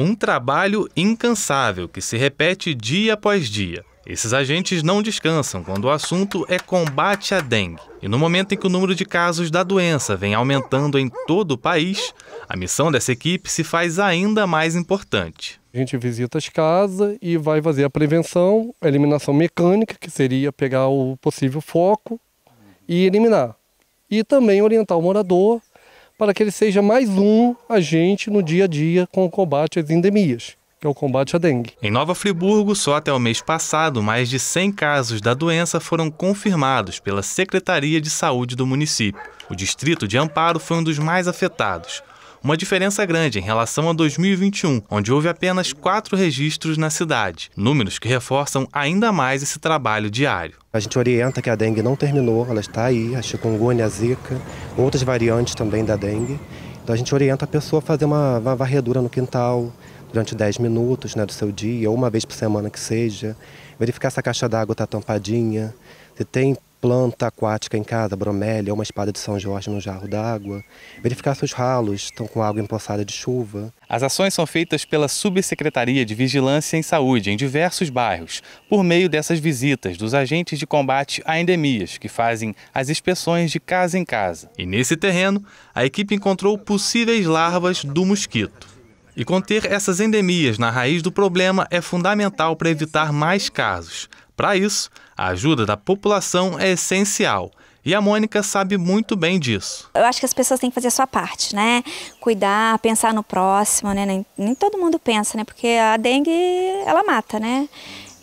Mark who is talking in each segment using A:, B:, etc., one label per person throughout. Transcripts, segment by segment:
A: um trabalho incansável que se repete dia após dia. Esses agentes não descansam quando o assunto é combate à dengue. E no momento em que o número de casos da doença vem aumentando em todo o país, a missão dessa equipe se faz ainda mais importante.
B: A gente visita as casas e vai fazer a prevenção, a eliminação mecânica, que seria pegar o possível foco e eliminar. E também orientar o morador para que ele seja mais um agente no dia a dia com o combate às endemias que é o combate à dengue.
A: Em Nova Friburgo, só até o mês passado, mais de 100 casos da doença foram confirmados pela Secretaria de Saúde do município. O distrito de Amparo foi um dos mais afetados uma diferença grande em relação a 2021, onde houve apenas quatro registros na cidade, números que reforçam ainda mais esse trabalho diário.
C: A gente orienta que a dengue não terminou, ela está aí, a chikungunya, a zika, outras variantes também da dengue. Então a gente orienta a pessoa a fazer uma, uma varredura no quintal, durante 10 minutos né, do seu dia, ou uma vez por semana que seja. Verificar se a caixa d'água está tampadinha, se tem planta aquática em casa, bromélia, uma espada de São Jorge no jarro d'água, verificar se os ralos estão com água empoçada de chuva.
A: As ações são feitas pela Subsecretaria de Vigilância em Saúde em diversos bairros, por meio dessas visitas dos agentes de combate a endemias, que fazem as inspeções de casa em casa. E nesse terreno, a equipe encontrou possíveis larvas do mosquito. E conter essas endemias na raiz do problema é fundamental para evitar mais casos. Para isso, a ajuda da população é essencial. E a Mônica sabe muito bem disso.
B: Eu acho que as pessoas têm que fazer a sua parte, né? Cuidar, pensar no próximo, né? Nem, nem todo mundo pensa, né? Porque a dengue, ela mata, né?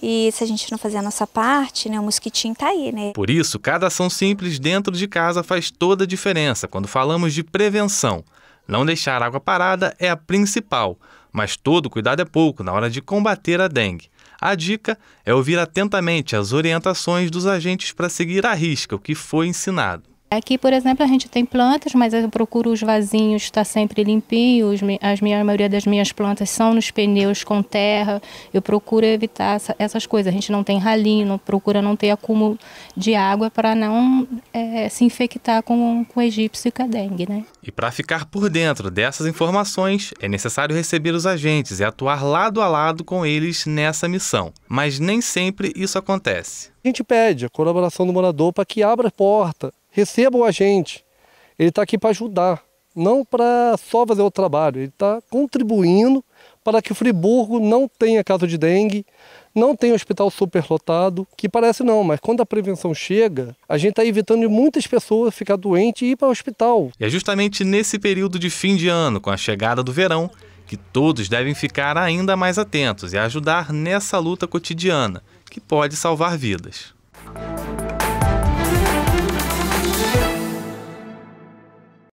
B: E se a gente não fazer a nossa parte, né, o mosquitinho tá aí, né?
A: Por isso, cada ação simples dentro de casa faz toda a diferença quando falamos de prevenção. Não deixar água parada é a principal, mas todo cuidado é pouco na hora de combater a dengue. A dica é ouvir atentamente as orientações dos agentes para seguir à risca o que foi ensinado.
B: Aqui, por exemplo, a gente tem plantas, mas eu procuro os vasinhos estar tá sempre limpinhos. As a maioria das minhas plantas são nos pneus com terra. Eu procuro evitar essa, essas coisas. A gente não tem ralinho, não, procura não ter acúmulo de água para não é, se infectar com, com o egípcio e com a dengue. Né?
A: E para ficar por dentro dessas informações, é necessário receber os agentes e atuar lado a lado com eles nessa missão. Mas nem sempre isso acontece.
B: A gente pede a colaboração do morador para que abra a porta receba o agente. Ele está aqui para ajudar, não para só fazer o trabalho. Ele está contribuindo para que o Friburgo não tenha caso de dengue, não tenha hospital superlotado, que parece não, mas quando a prevenção chega, a gente está evitando muitas pessoas ficar doentes e ir para o
A: hospital. E é justamente nesse período de fim de ano, com a chegada do verão, que todos devem ficar ainda mais atentos e ajudar nessa luta cotidiana, que pode salvar vidas.